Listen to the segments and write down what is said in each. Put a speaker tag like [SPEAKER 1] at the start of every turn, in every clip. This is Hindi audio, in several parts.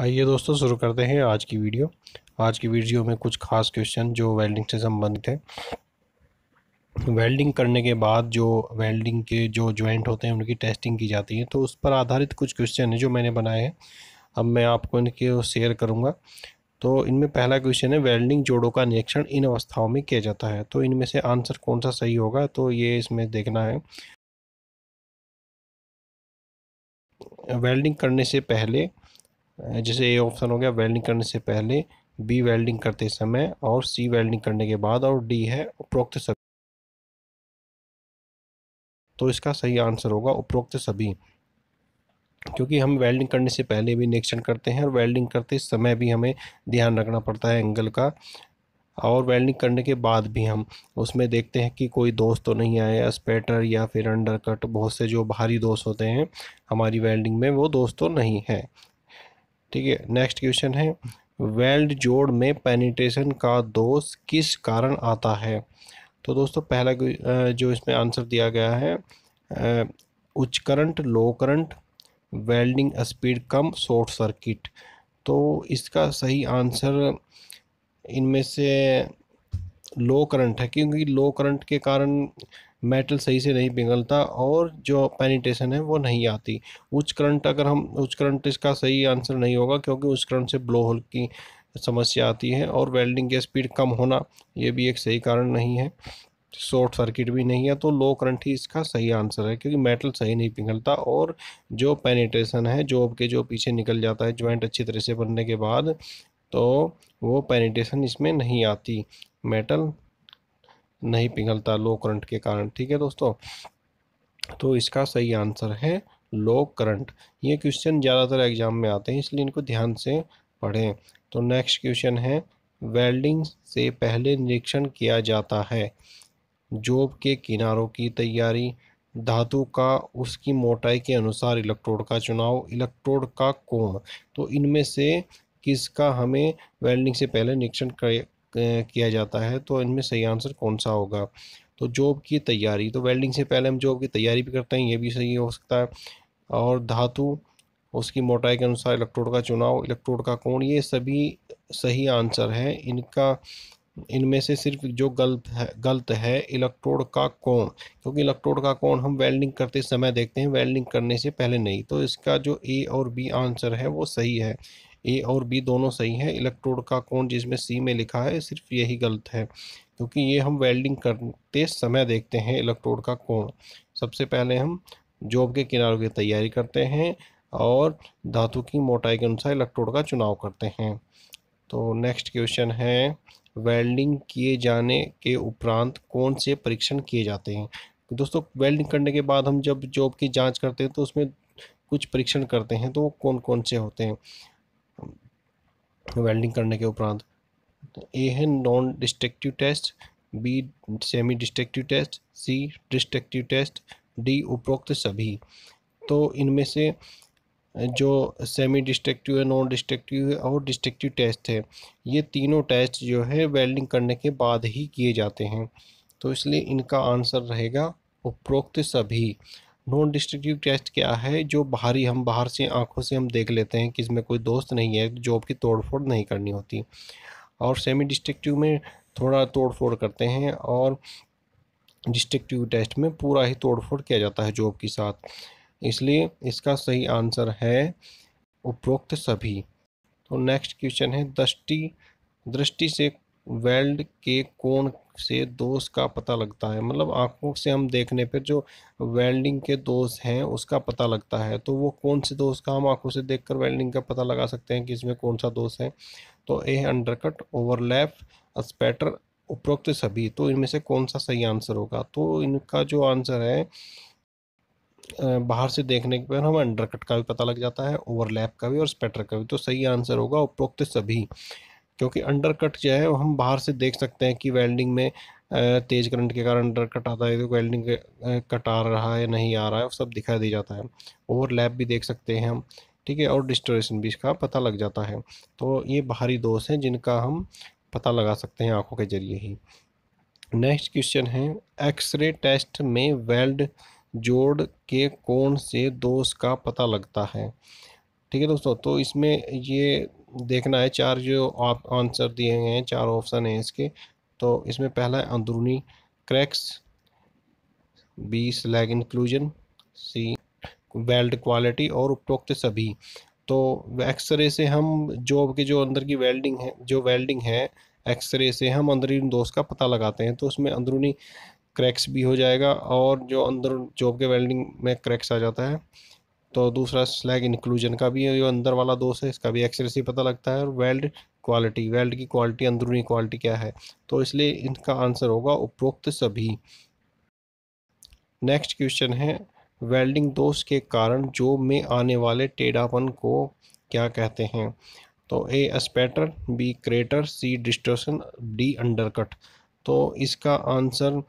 [SPEAKER 1] आइए दोस्तों शुरू करते हैं आज की वीडियो आज की वीडियो में कुछ खास क्वेश्चन जो वेल्डिंग से संबंधित है वेल्डिंग करने के बाद जो वेल्डिंग के जो ज्वाइंट होते हैं उनकी टेस्टिंग की जाती है तो उस पर आधारित कुछ क्वेश्चन है जो मैंने बनाए हैं अब मैं आपको इनके शेयर करूँगा तो इनमें पहला क्वेश्चन है वेल्डिंग जोड़ों का निरीक्षण इन अवस्थाओं में किया जाता है तो इनमें से आंसर कौन सा सही होगा तो ये इसमें देखना है वेल्डिंग करने से पहले जैसे ए ऑप्शन हो गया वेल्डिंग करने से पहले बी वेल्डिंग करते समय और सी वेल्डिंग करने के बाद और डी है उपरोक्त सभी तो इसका सही आंसर होगा उपरोक्त सभी क्योंकि हम वेल्डिंग करने से पहले भी निरीक्षण करते हैं और वेल्डिंग करते समय भी हमें ध्यान रखना पड़ता है एंगल का और वेल्डिंग करने के बाद भी हम उसमें देखते हैं कि कोई दोस्त तो नहीं आया स्पेटर या फिर अंडरकट बहुत से जो बाहरी दोस्त होते हैं हमारी वेल्डिंग में वो दोस्त तो नहीं है ठीक है नेक्स्ट क्वेश्चन है वेल्ड जोड़ में पेनिट्रेशन का दोष किस कारण आता है तो दोस्तों पहला जो इसमें आंसर दिया गया है उच्च current low current welding speed कम शॉर्ट सर्किट तो इसका सही आंसर इनमें से लो करंट है क्योंकि लो करंट के कारण मेटल सही से नहीं पिघलता और जो पेनिटेशन है वो नहीं आती उच्च करंट अगर हम उच्च करंट इसका सही आंसर नहीं होगा क्योंकि उच्च करंट से ब्लो होल की समस्या आती है और वेल्डिंग की स्पीड कम होना ये भी एक सही कारण नहीं है शॉर्ट सर्किट भी नहीं है तो लो करंट ही इसका सही आंसर है क्योंकि मेटल सही नहीं पिघलता और जो पेनिट्रेशन है जो के जो पीछे निकल जाता है ज्वाइंट अच्छी तरह से बनने के बाद तो वो पेनिटेशन इसमें नहीं आती मेटल नहीं पिघलता लो करंट के कारण ठीक है दोस्तों तो इसका सही आंसर है लो करंट ये क्वेश्चन ज़्यादातर एग्जाम में आते हैं इसलिए इनको ध्यान से पढ़ें तो नेक्स्ट क्वेश्चन है वेल्डिंग से पहले निरीक्षण किया जाता है जोब के किनारों की तैयारी धातु का उसकी मोटाई के अनुसार इलेक्ट्रोड का चुनाव इलेक्ट्रोड का कोण तो इनमें से किसका हमें वेल्डिंग से पहले निरीक्षण किया जाता है तो इनमें सही आंसर कौन सा होगा तो जॉब की तैयारी तो वेल्डिंग से पहले हम जॉब की तैयारी भी करते हैं ये भी सही हो सकता है और धातु उसकी मोटाई के अनुसार इलेक्ट्रोड का चुनाव इलेक्ट्रोड का कोण ये सभी सही आंसर हैं इनका इनमें से सिर्फ जो गलत है गलत है इलेक्ट्रोड का कोण क्योंकि इलेक्ट्रोड का कोण हम वेल्डिंग करते समय देखते हैं वेल्डिंग करने से पहले नहीं तो इसका जो ए और बी आंसर है वो सही है ए और बी दोनों सही हैं इलेक्ट्रोड का कोण जिसमें सी में लिखा है सिर्फ यही गलत है क्योंकि ये हम वेल्डिंग करते समय देखते हैं इलेक्ट्रोड का कोण सबसे पहले हम जॉब के किनारों की तैयारी करते हैं और धातु की मोटाई के अनुसार इलेक्ट्रोड का चुनाव करते हैं तो नेक्स्ट क्वेश्चन है वेल्डिंग किए जाने के उपरांत कौन से परीक्षण किए जाते हैं दोस्तों वेल्डिंग करने के बाद हम जब जॉब की जांच करते हैं तो उसमें कुछ परीक्षण करते हैं तो वो कौन कौन से होते हैं वेल्डिंग करने के उपरांत तो ए है non destructive test B semi destructive test C destructive test D उपरोक्त सभी तो इनमें से जो सेमी डिस्ट्रक्टिव है नॉन डिस्ट्रक्टिव है और डिस्ट्रक्टिव टेस्ट है ये तीनों टेस्ट जो है वेल्डिंग करने के बाद ही किए जाते हैं तो इसलिए इनका आंसर रहेगा उपरोक्त सभी नॉन डिस्ट्रक्टिव टेस्ट क्या है जो बाहरी हम बाहर से आंखों से हम देख लेते हैं कि इसमें कोई दोस्त नहीं है जॉब की तोड़फोड़ नहीं करनी होती और सेमी डिस्ट्रक्टिव में थोड़ा तोड़फोड़ करते हैं और डिस्ट्रक्टिव टेस्ट में पूरा ही तोड़फोड़ किया जाता है जॉब के साथ इसलिए इसका सही आंसर है उपरोक्त सभी तो नेक्स्ट क्वेश्चन है दृष्टि दृष्टि से वेल्ड के कोण से दोष का पता लगता है मतलब आँखों से हम देखने पर जो वेल्डिंग के दोष हैं उसका पता लगता है तो वो कौन से दोष का हम आँखों से देखकर वेल्डिंग का पता लगा सकते हैं कि इसमें कौन सा दोष है तो ए है अंडरकट ओवरलैप स्पेटर उपरोक्त सभी तो इनमें से कौन सा सही आंसर होगा तो इनका जो आंसर है बाहर से देखने के पर हमें अंडरकट का भी पता लग जाता है ओवरलैप का भी और स्पेटर का भी तो सही आंसर होगा उपरोक्त सभी क्योंकि अंडर कट जो है वो हम बाहर से देख सकते हैं कि वेल्डिंग में तेज़ करंट के कारण अंडर कट आता है तो वेल्डिंग कट आ रहा है नहीं आ रहा है सब दिखाई दे जाता है ओवर लैप भी देख सकते हैं हम ठीक है और डिस्टोरेशन भी इसका पता लग जाता है तो ये बाहरी दोष हैं जिनका हम पता लगा सकते हैं आँखों के जरिए ही नेक्स्ट क्वेश्चन है एक्सरे टेस्ट में वेल्ड जोड़ के कौन से दोष का पता लगता है ठीक है दोस्तों तो इसमें ये देखना है चार जो आप आंसर दिए गए हैं चार ऑप्शन हैं इसके तो इसमें पहला है अंदरूनी cracks B slag inclusion C weld quality और उपरोक्त सभी तो एक्सरे से हम जॉब के जो अंदर की वेल्डिंग है जो वेल्डिंग है एक्सरे से हम अंदरूनी दोष का पता लगाते हैं तो उसमें अंदरूनी क्रैक्स भी हो जाएगा और जो अंदर जॉब के वेल्डिंग में क्रैक्स आ जाता है तो दूसरा स्लैग इंक्लूजन का भी है जो अंदर वाला दोष है इसका भी एक्यूरेसी पता लगता है और वेल्ड क्वालिटी वेल्ड की क्वालिटी अंदरूनी क्वालिटी क्या है तो इसलिए इनका आंसर होगा उपरोक्त सभी नेक्स्ट क्वेश्चन है वेल्डिंग दोष के कारण जो में आने वाले टेढ़ापन को क्या कहते हैं तो A spatter B crater C distortion D undercut तो इसका आंसर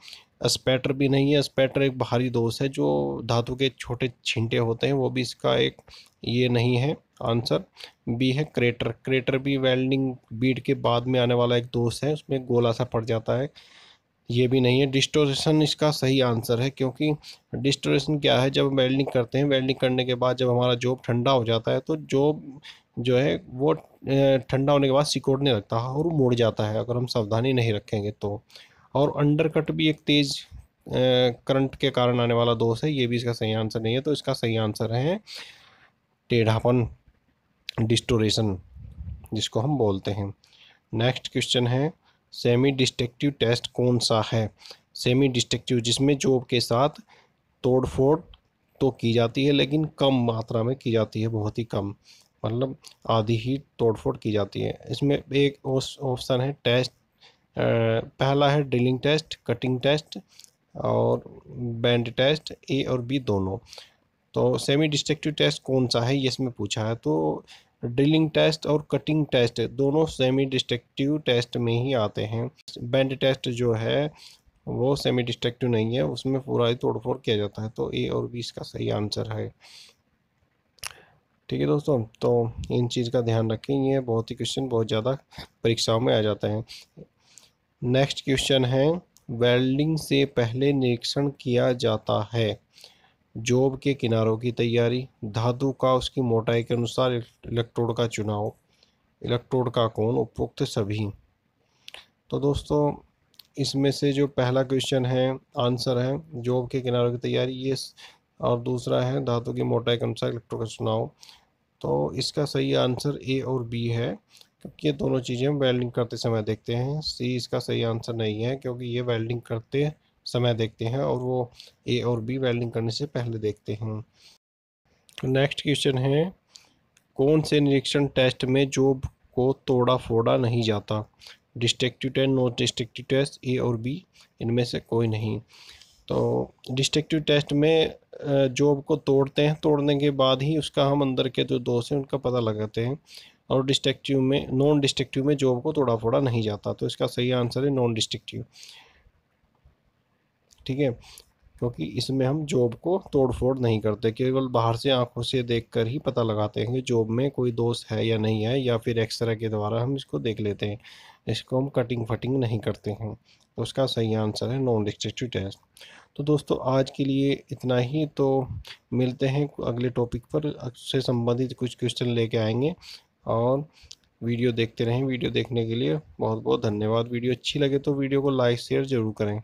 [SPEAKER 1] स्पैटर भी नहीं है स्पैटर एक बाहरी दोष है जो धातु के छोटे छींटे होते हैं वो भी इसका एक ये नहीं है आंसर बी है क्रेटर क्रेटर भी वेल्डिंग बीड के बाद में आने वाला एक दोष है उसमें गोला सा पड़ जाता है ये भी नहीं है डिस्टोरेशन इसका सही आंसर है क्योंकि डिस्टोरेशन क्या है जब हम वेल्डिंग करते हैं वेल्डिंग करने के बाद जब हमारा जॉब ठंडा हो जाता है तो जॉब जो है वो ठंडा होने के बाद सिकोड़ने लगता है और मुड़ जाता है अगर हम सावधानी नहीं रखेंगे तो और अंडरकट भी एक तेज़ करंट के कारण आने वाला दोष है ये भी इसका सही आंसर नहीं है तो इसका सही आंसर है टेढ़ापन डिस्टोरेशन जिसको हम बोलते हैं नेक्स्ट क्वेश्चन है सेमी डिस्ट्रक्टिव टेस्ट कौन सा है सेमी डिस्ट्रक्टिव जिसमें जॉब के साथ तोड़फोड़ तो की जाती है लेकिन कम मात्रा में की जाती है बहुत ही कम मतलब आधी ही तोड़फोड़ की जाती है इसमें एक ऑप्शन है टेस्ट पहला है ड्रिलिंग टेस्ट कटिंग टेस्ट और बैंड टेस्ट ए और बी दोनों तो सेमी डिस्ट्रक्टिव टेस्ट कौन सा है ये इसमें पूछा है तो ड्रिलिंग टेस्ट और कटिंग टेस्ट दोनों सेमी डिस्ट्रक्टिव टेस्ट में ही आते हैं बैंड टेस्ट जो है वो सेमी डिस्ट्रक्टिव नहीं है उसमें पूरा ही तोड़फोड़ किया जाता है तो ए और बी इसका सही आंसर है ठीक है दोस्तों तो इन चीज़ का ध्यान रखें ये बहुत ही क्वेश्चन बहुत ज़्यादा परीक्षाओं में आ जाते हैं नेक्स्ट क्वेश्चन है वेल्डिंग से पहले निरीक्षण किया जाता है जॉब के किनारों की तैयारी धातु का उसकी मोटाई के अनुसार इलेक्ट्रोड का चुनाव इलेक्ट्रोड का कौन उपयुक्त सभी तो दोस्तों इसमें से जो पहला क्वेश्चन है आंसर है जॉब के किनारों की तैयारी ये और दूसरा है धातु की मोटाई के अनुसार इलेक्ट्रोड का चुनाव तो इसका सही आंसर ए और बी है ये दोनों चीज़ें हम वेल्डिंग करते समय देखते हैं सी इसका सही आंसर नहीं है क्योंकि ये वेल्डिंग करते समय देखते हैं और वो ए और बी वेल्डिंग करने से पहले देखते हैं नेक्स्ट क्वेश्चन है कौन से निरीक्षण टेस्ट में जॉब को तोड़ा फोड़ा नहीं जाता destructive test non destructive test A और बी इनमें से कोई नहीं तो डिस्ट्रक्टिव टेस्ट में जॉब को तोड़ते हैं तोड़ने के बाद ही उसका हम अंदर के जो दोष हैं उनका पता लगाते हैं और डिस्ट्रक्टिव में नॉन डिस्ट्रक्टिव में जॉब को तोड़ा फोड़ा नहीं जाता तो इसका सही आंसर है नॉन डिस्ट्रक्टिव ठीक है क्योंकि इसमें हम जॉब को तोड़ फोड़ नहीं करते केवल बाहर से आंखों से देखकर ही पता लगाते हैं कि जॉब में कोई दोष है या नहीं है या फिर एक्सरे के द्वारा हम इसको देख लेते हैं इसको हम कटिंग फटिंग नहीं करते हैं तो उसका सही आंसर है नॉन डिस्ट्रक्टिव टेस्ट तो दोस्तों आज के लिए इतना ही तो मिलते हैं अगले टॉपिक पर से संबंधित कुछ क्वेश्चन लेके आएंगे और वीडियो देखते रहें वीडियो देखने के लिए बहुत बहुत धन्यवाद वीडियो अच्छी लगे तो वीडियो को लाइक शेयर ज़रूर करें